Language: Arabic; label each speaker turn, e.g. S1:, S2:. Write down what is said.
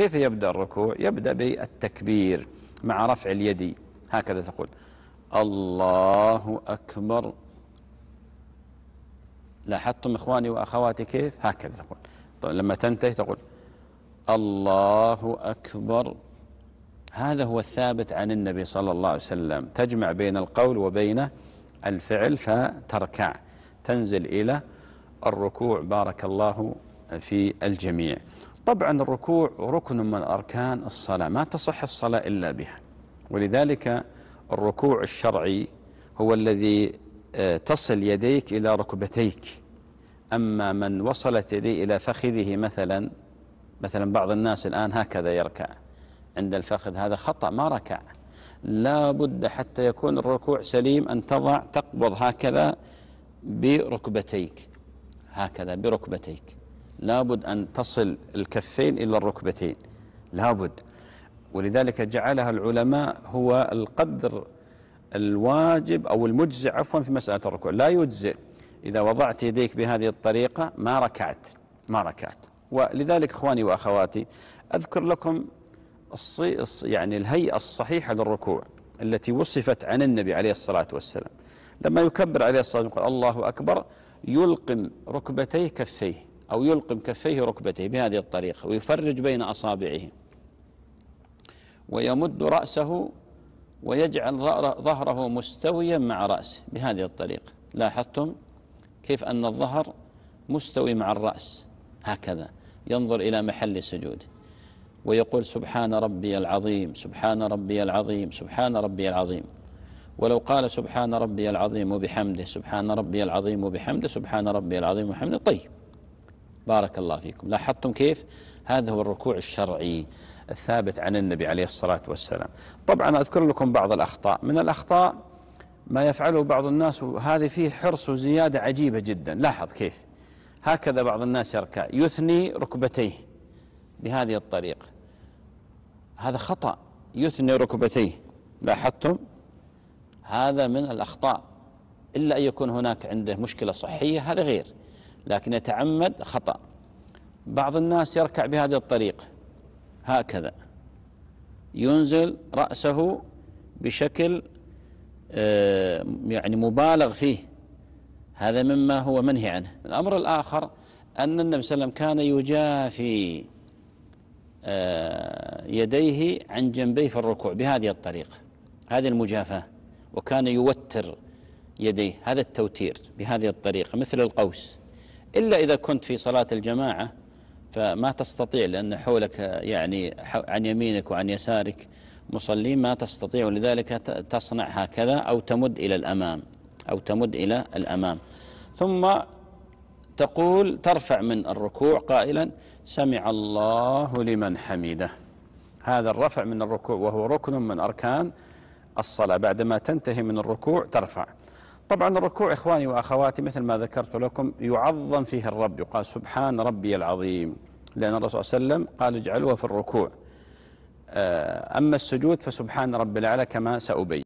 S1: كيف يبدأ الركوع يبدأ بالتكبير مع رفع اليد هكذا تقول الله أكبر لاحظتم إخواني وأخواتي كيف هكذا تقول طيب لما تنتهي تقول الله أكبر هذا هو الثابت عن النبي صلى الله عليه وسلم تجمع بين القول وبين الفعل فتركع تنزل إلى الركوع بارك الله في الجميع طبعا الركوع ركن من أركان الصلاة ما تصح الصلاة إلا بها ولذلك الركوع الشرعي هو الذي آه، تصل يديك إلى ركبتيك أما من وصلت يديه إلى فخذه مثلا مثلا بعض الناس الآن هكذا يركع عند الفخذ هذا خطأ ما ركع لا بد حتى يكون الركوع سليم أن تضع تقبض هكذا بركبتيك هكذا بركبتيك لابد أن تصل الكفين إلى الركبتين لابد ولذلك جعلها العلماء هو القدر الواجب أو المجزئ عفوا في مسألة الركوع لا يجزئ إذا وضعت يديك بهذه الطريقة ما ركعت ما ركعت ولذلك إخواني وأخواتي أذكر لكم الصي... يعني الهيئة الصحيحة للركوع التي وصفت عن النبي عليه الصلاة والسلام لما يكبر عليه الصلاة والسلام يقول الله أكبر يلقم ركبتيه كفيه أو يلقم كفيه ركبته بهذه الطريقة ويفرج بين أصابعه ويمد رأسه ويجعل ظهره مستويا مع رأسه بهذه الطريقة لاحظتم كيف أن الظهر مستوي مع الرأس هكذا ينظر إلى محل سجوده ويقول سبحان ربي العظيم سبحان ربي العظيم سبحان ربي العظيم ولو قال سبحان ربي العظيم وبحمده سبحان ربي العظيم وبحمده سبحان ربي العظيم وبحمده طيب بارك الله فيكم لاحظتم كيف هذا هو الركوع الشرعي الثابت عن النبي عليه الصلاة والسلام طبعا أذكر لكم بعض الأخطاء من الأخطاء ما يفعله بعض الناس وهذه فيه حرص وزيادة عجيبة جدا لاحظ كيف هكذا بعض الناس يركع يثني ركبتيه بهذه الطريقة هذا خطأ يثني ركبتيه لاحظتم هذا من الأخطاء إلا أن يكون هناك عنده مشكلة صحية هذا غير لكن يتعمد خطأ بعض الناس يركع بهذه الطريقة هكذا ينزل رأسه بشكل آه، يعني مبالغ فيه هذا مما هو منهي عنه الأمر الآخر أن النبي صلى الله عليه وسلم كان يجافي آه، يديه عن جنبيه في الركوع بهذه الطريقة هذه المجافاة وكان يوتر يديه هذا التوتير بهذه الطريقة مثل القوس إلا إذا كنت في صلاة الجماعة فما تستطيع لأن حولك يعني عن يمينك وعن يسارك مصلين ما تستطيع لذلك تصنع هكذا أو تمد إلى الأمام أو تمد إلى الأمام ثم تقول ترفع من الركوع قائلا سمع الله لمن حمده هذا الرفع من الركوع وهو ركن من أركان الصلاة بعدما تنتهي من الركوع ترفع طبعا الركوع إخواني وأخواتي مثل ما ذكرت لكم يعظم فيه الرب يقال سبحان ربي العظيم لأن الرسول صلى الله عليه وسلم قال اجعلوها في الركوع آه، أما السجود فسبحان رب الأعلى كما سأبين